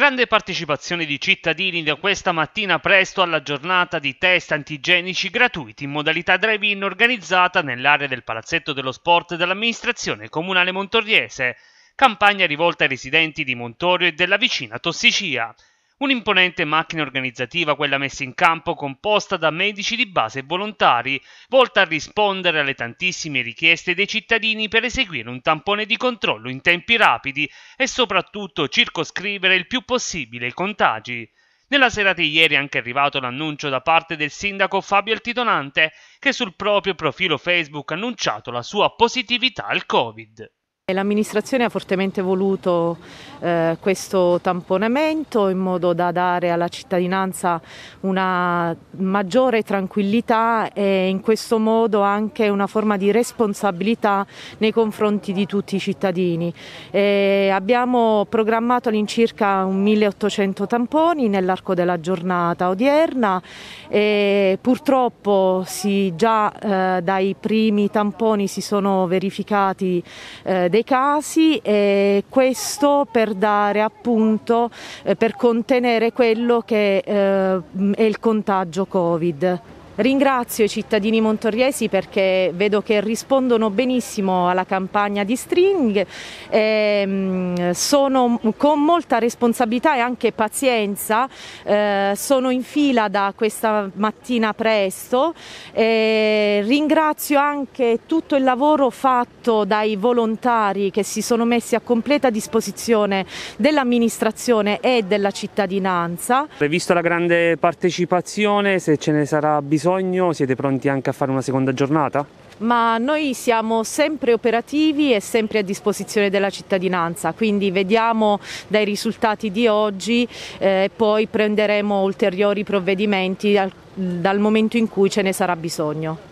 Grande partecipazione di cittadini da questa mattina presto alla giornata di test antigenici gratuiti in modalità drive-in organizzata nell'area del Palazzetto dello Sport dell'amministrazione comunale montoriese, campagna rivolta ai residenti di Montorio e della vicina Tossicia. Un'imponente macchina organizzativa, quella messa in campo, composta da medici di base e volontari, volta a rispondere alle tantissime richieste dei cittadini per eseguire un tampone di controllo in tempi rapidi e soprattutto circoscrivere il più possibile i contagi. Nella serata di ieri è anche arrivato l'annuncio da parte del sindaco Fabio Altitonante che sul proprio profilo Facebook ha annunciato la sua positività al Covid. L'amministrazione ha fortemente voluto eh, questo tamponamento in modo da dare alla cittadinanza una maggiore tranquillità e in questo modo anche una forma di responsabilità nei confronti di tutti i cittadini. E abbiamo programmato all'incirca 1800 tamponi nell'arco della giornata odierna e purtroppo si, già eh, dai primi tamponi si sono verificati eh, dei dei casi e questo per dare appunto, eh, per contenere quello che eh, è il contagio Covid. Ringrazio i cittadini montoriesi perché vedo che rispondono benissimo alla campagna di string, ehm, sono con molta responsabilità e anche pazienza, eh, sono in fila da questa mattina presto, eh, ringrazio anche tutto il lavoro fatto dai volontari che si sono messi a completa disposizione dell'amministrazione e della cittadinanza. Visto la grande partecipazione, se ce ne sarà bisogno bisogno siete pronti anche a fare una seconda giornata? Ma noi siamo sempre operativi e sempre a disposizione della cittadinanza, quindi vediamo dai risultati di oggi e eh, poi prenderemo ulteriori provvedimenti al, dal momento in cui ce ne sarà bisogno.